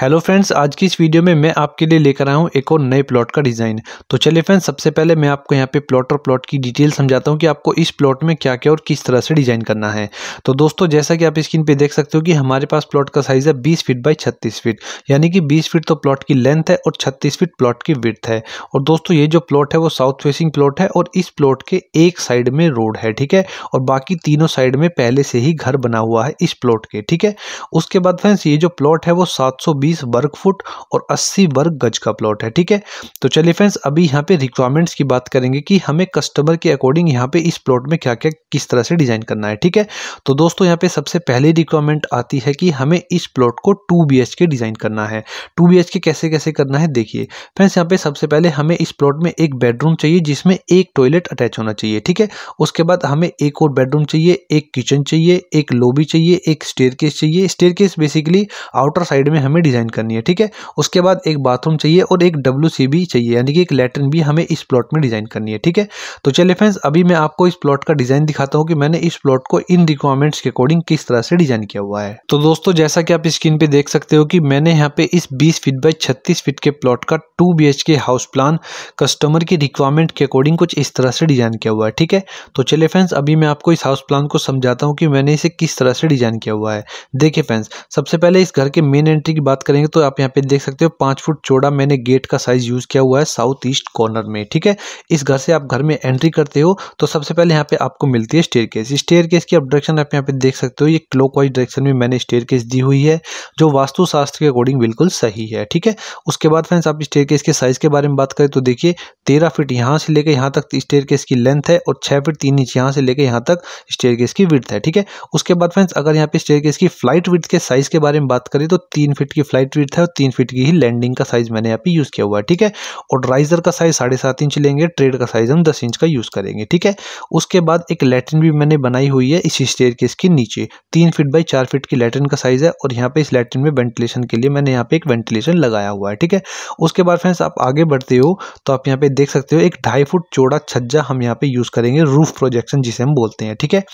hello friends आज की इस वीडियो में मैं आपके लिए लेकर आया हूँ एक और नए प्लॉट का डिज़ाइन तो चलिए फ्रेंड्स सबसे पहले मैं आपको यहाँ पे प्लॉट और प्लॉट की डिटेल समझाता हूँ कि आपको इस प्लॉट में क्या क्या और किस तरह से डिज़ाइन करना है तो दोस्तों जैसा कि आप स्क्रीन पे देख सकते हो कि हमारे पास प्लॉट का साइज़ है बीस फीट बाई छत्तीस फीट यानी कि बीस फीट तो प्लॉट की लेंथ है और छत्तीस फीट प्लॉट की विथ है और दोस्तों ये जो प्लॉट है वो साउथ फेसिंग प्लॉट है और इस प्लॉट के एक साइड में रोड है ठीक है और बाकी तीनों साइड में पहले से ही घर बना हुआ है इस प्लॉट के ठीक है उसके बाद फ्रेंड्स ये जो प्लॉट है वो सात 120 वर्ग फुट और 80 वर्ग गज का प्लॉट है ठीक है तो चलिए फ्रेंड्स अभी यहाँ पे रिक्वायरमेंट्स की बात करेंगे कि हमें कस्टमर के अकॉर्डिंग यहाँ पे इस प्लॉट में क्या क्या किस तरह से डिज़ाइन करना है ठीक है तो दोस्तों यहाँ पे सबसे पहली रिक्वायरमेंट आती है कि हमें इस प्लॉट को टू बी डिज़ाइन करना है टू बी कैसे कैसे करना है देखिए फ्रेंड्स यहाँ पे सबसे पहले हमें इस प्लॉट में एक बेडरूम चाहिए जिसमें एक टॉयलेट अटैच होना चाहिए ठीक है उसके बाद हमें एक और बेडरूम चाहिए एक किचन चाहिए एक लोबी चाहिए एक स्टेयर चाहिए स्टेयर बेसिकली आउटर साइड में हमें डिज़ाइन करनी है ठीक है उसके बाद एक बाथरूम चाहिए और एक डब्ल्यू चाहिए यानी कि एक लेटरिन भी हमें इस प्लॉट में डिज़ाइन करनी है ठीक है तो चलिए फ्रेंड्स अभी मैं आपको इस प्लॉट का डिज़ाइन दिखाता हूँ कि मैंने इस प्लॉट को इन रिक्वायरमेंट्स के अकॉर्डिंग किस तरह से डिज़ाइन किया हुआ है तो दोस्तों जैसा कि आप स्क्रीन पर देख सकते हो कि मैंने यहाँ पे इस बीस फीट बाई छत्तीस फीट के प्लॉट का two B house plan customer की रिक्वायरमेंट के अकॉर्डिंग कुछ इस तरह से डिज़ाइन किया हुआ है ठीक है तो चलिए फ्रेंड्स अभी मैं आपको इस हाउस प्लान को समझाता हूँ कि मैंने इसे किस तरह से डिज़ाइन किया हुआ है देखिए फ्रेंड्स सबसे पहले इस घर के मेन एंट्री की बात करेंगे तो आप यहाँ पे देख सकते हो पाँच फुट चौड़ा मैंने गेट का साइज़ यूज़ किया हुआ है साउथ ईस्ट कॉर्नर में ठीक है इस घर से आप घर में एंट्री करते हो तो सबसे पहले यहाँ पे आपको मिलती है स्टेयर केस स्टेयर केस की आप डायरेक्शन आप यहाँ पे देख सकते हो ये क्लोक डायरेक्शन में मैंने स्टेयर केस दी हुई है जो वास्तुशास्त्र के अकॉर्डिंग बिल्कुल सही है ठीक है उसके बाद फ्रेंड्स आप स्टेयर केस के साइज़ के बारे में बात करें तो देखिए तेरह फिट यहाँ से लेकर यहाँ तक स्टेयर केस की लेंथ है और छः फिट तीन इंच यहाँ से लेकर यहाँ तक स्टेयर केस की विर्थ है ठीक है उसके बाद फ्रेंड्स अगर यहाँ पे स्टेयर केस की फ्लाइट विर्थ के साइज़ के बारे में बात करें तो तीन फिट की फ्लाइट विथ है और तीन फीट की ही लैंडिंग का साइज मैंने यहाँ पे यूज़ किया हुआ है ठीक है और राइजर का साइज साढ़े सात इंच लेंगे ट्रेड का साइज हम दस इंच का यूज़ करेंगे ठीक है उसके बाद एक लेटरिन भी मैंने बनाई हुई है इसी स्टेयर के इसके नीचे तीन फीट बाई चार फीट की लेटरिन का साइज है और यहाँ पे इस लेटरिन में वेंटिलेशन के लिए मैंने यहाँ पे एक वेंटिलेशन लगाया हुआ है ठीक है उसके बाद फ्रेंड्स आप आगे बढ़ते हो तो आप यहाँ पे देख सकते हो एक ढाई फुट चौड़ा छज्जा हम यहाँ पे यूज़ करेंगे रूफ प्रोजेक्शन जिसे हम बोलते हैं ठीक है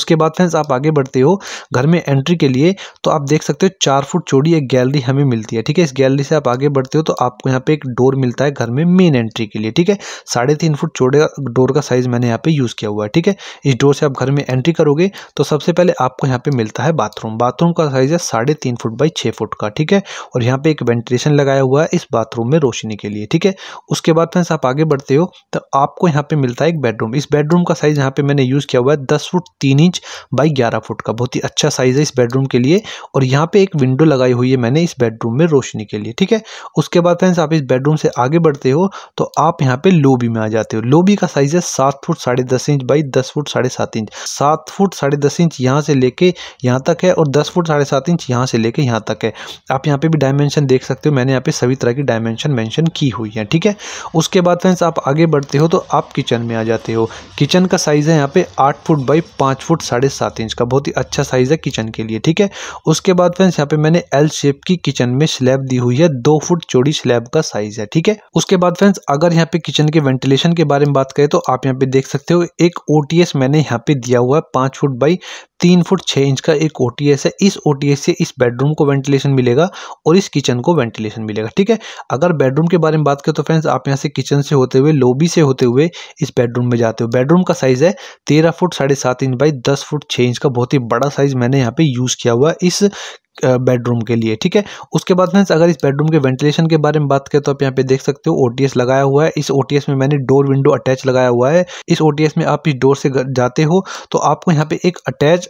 उसके बाद फ्रेंड्स आप आगे बढ़ते हो घर में एंट्री के लिए तो आप देख सकते हो चार फुट चौड़ी एक गैलरी हमें मिलती है ठीक है इस गैलरी से आप आगे बढ़ते हो तो आपको यहाँ पे एक डोर मिलता है घर में मेन एंट्री के लिए ठीक है साढ़े तीन फुट चौड़े डोर का साइज़ मैंने यहाँ पे यूज़ किया हुआ है ठीक है इस डोर से आप घर में एंट्री करोगे तो सबसे पहले आपको यहाँ पे मिलता है बाथरूम बाथरूम का साइज़ है साढ़े तीन फुट बाई छः फुट का ठीक है और यहाँ पे एक वेंटिलेशन लगाया हुआ है इस बाथरूम में रोशनी के लिए ठीक है उसके बाद फ्रेंड्स आप आगे बढ़ते हो तो आपको यहाँ पे मिलता है एक बेडरूम इस बेडरूम का साइज़ यहाँ पे मैंने यूज़ किया हुआ है दस फुट तीन इंच बाई ग्यारह फुट का बहुत ही अच्छा साइज़ है इस बेडरूम के लिए और यहाँ पे एक विंडो लगाई हुई है मैंने इस बेडरूम में रोशनी के लिए ठीक है उसके बाद फ्रेंड्स आप इस बेडरूम से आगे बढ़ते हो तो आप यहाँ पे लोबी में आ जाते हो लोबी का साइज है सात फुट साढ़े दस इंच बाई दस फुट साढ़े सात इंच सात फुट साढ़े दस इंच यहाँ से लेके यहाँ तक है और दस फुट साढ़े सात इंच यहाँ से लेके यहाँ तक है आप यहाँ पे भी डायमेंशन देख सकते हो मैंने यहाँ पे सभी तरह की डायमेंशन मैंशन की हुई है ठीक है उसके बाद फ्रेंड्स आप आगे बढ़ते हो तो आप किचन में आ जाते हो किचन का साइज़ है यहाँ पे आठ फुट बाई पाँच फुट साढ़े इंच का बहुत ही अच्छा साइज़ है किचन के लिए ठीक है उसके बाद फ्रेंड्स यहाँ पे मैंने एल शेप की किचन में स्लैब दी हुई है दो फुट चौड़ी स्लैब का साइज है ठीक है उसके बाद फ्रेंड्स अगर यहाँ पे किचन के वेंटिलेशन के बारे में बात करें तो आप यहाँ पे देख सकते हो एक ओटीएस मैंने यहाँ पे दिया हुआ है पांच फुट बाई तीन फुट छः इंच का एक ओ है इस ओ से इस बेडरूम को वेंटिलेशन मिलेगा और इस किचन को वेंटिलेशन मिलेगा ठीक है अगर बेडरूम के बारे में बात करें तो फ्रेंड्स आप यहाँ से किचन से होते हुए लॉबी से होते हुए इस बेडरूम में जाते हो बेडरूम का साइज़ है तेरह फुट साढ़े सात इंच बाई दस फुट छः इंच का बहुत ही बड़ा साइज़ मैंने यहाँ पे यूज़ किया हुआ इस बेडरूम के लिए ठीक है उसके बाद फ्रेंड्स अगर इस बेडरूम के वेंटिलेशन के बारे में बात करें तो आप यहाँ पे देख सकते हो ओटीएस लगाया हुआ है इस ओटीएस में मैंने डोर विंडो अटैच लगाया हुआ है इस ओटीएस में आप इस डोर से जाते हो तो आपको यहाँ पे एक अटैच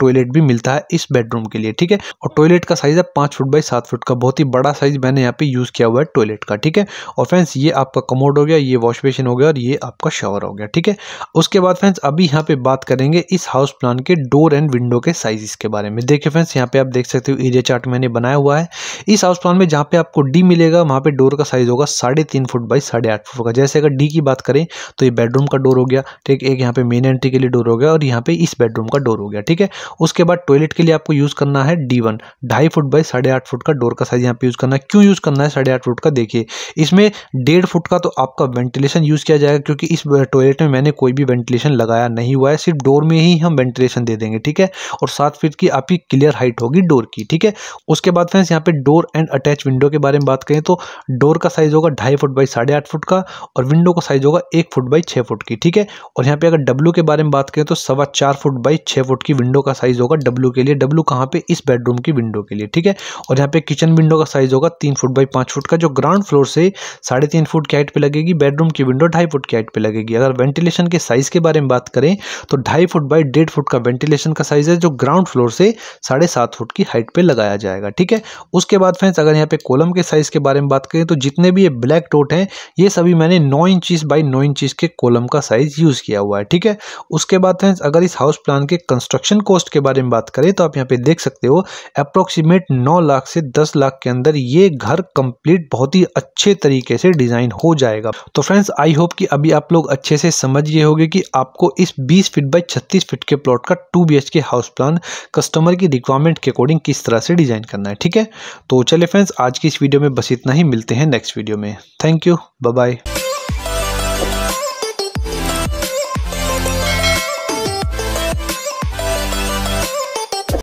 टॉयलेट भी मिलता है इस बेडरूम के लिए ठीक है और टॉयलेट का साइज़ है पांच फुट बाई सात फुट का बहुत ही बड़ा साइज़ मैंने यहाँ पे यूज़ किया हुआ है टॉयलेट का ठीक है और फ्रेंड्स ये आपका कमोड हो गया ये वॉश बेसिन हो गया और ये आपका शॉवर हो गया ठीक है उसके बाद फ्रेंड्स अभी यहाँ पे बात करेंगे इस हाउस प्लान के डोर एंड विंडो के साइज़ के बारे में देखिए फ्रेंड्स यहाँ पे आप देख सकते हो एरिया चार्ट मैंने बनाया हुआ है इस हाउस प्लान में जहाँ पे आपको डी मिलेगा वहाँ पे डोर का साइज़ होगा साढ़े तीन फुट बाई साढ़े आठ फुट का जैसे अगर डी की बात करें तो ये बेडरूम का डोर हो गया ठीक एक यहाँ पे मेन एंट्री के लिए डोर हो गया और यहाँ पे इस बेडरूम का डोर हो गया ठीक है है उसके बाद टॉयलेट के लिए आपको यूज़ करना है डी वन ढाई फुट बाई साढ़े आठ फुट का डोर का साइज यहाँ पे यूज़ करना है क्यों यूज़ करना है साढ़े आठ फुट का देखिए इसमें डेढ़ फुट का तो आपका वेंटिलेशन यूज़ किया जाएगा क्योंकि इस टॉयलेट में मैंने कोई भी वेंटिलेशन लगाया नहीं हुआ है सिर्फ डोर में ही हम वेंटिलेशन दे देंगे ठीक है और सात फीट की आपकी क्लियर हाइट होगी डोर की ठीक है उसके बाद फ्रेंड्स यहाँ पे डोर एंड अटैच विंडो के बारे में बात करें तो डोर का साइज होगा ढाई फुट बाई साढ़े आठ फुट का और विंडो का साइज होगा एक फुट बाई छः फुट की ठीक है और यहाँ पे अगर डब्ल्यू के बारे में बात करें तो सवा चार फुट बाई छः फुट की विंडो विंडो का साइज़ होगा डब्लू के लिए डब्लू कहाँ पे इस बेडरूम की विंडो के लिए ठीक है और यहाँ पे किचन विंडो का साइज़ होगा तीन फुट बाई पाँच फुट का जो ग्राउंड फ्लोर से साढ़े तीन फुट की हाइट पर लगेगी बेडरूम की विंडो ढाई फुट की हाइट पर लगेगी अगर वेंटिलेशन के साइज़ के बारे में बात करें तो ढाई फुट बाई डेढ़ फुट का वेंटिलेशन का साइज़ है जो ग्राउंड फ्लोर से साढ़े सात फुट की हाइट पर लगाया जाएगा ठीक है उसके बाद फ्रेंड्स अगर यहाँ पे कोलम के साइज़ के बारे में बात करें तो जितने भी ये ब्लैक टोट हैं ये सभी मैंने नौ इंचज़ बाई नौ इंचज़ के कोलम का साइज़ यूज़ किया हुआ है ठीक है उसके बाद फ्रेंड्स अगर इस हाउस प्लान के कंस्ट्रक्शन कॉस्ट के बारे में बात करें तो आप यहाँ पे देख सकते हो अप्रोक्सीमेट 9 लाख से 10 लाख के अंदर ये घर कंप्लीट बहुत ही अच्छे तरीके से डिज़ाइन हो जाएगा तो फ्रेंड्स आई होप कि अभी आप लोग अच्छे से समझ गए होंगे कि आपको इस बीस फिट बाई छत्तीस फिट के प्लॉट का two B house plan customer की रिक्वायरमेंट के अकॉर्डिंग किस तरह से डिज़ाइन करना है ठीक है तो चले फ्रेंड्स आज की इस वीडियो में बस इतना ही मिलते हैं नेक्स्ट वीडियो में थैंक यू बाय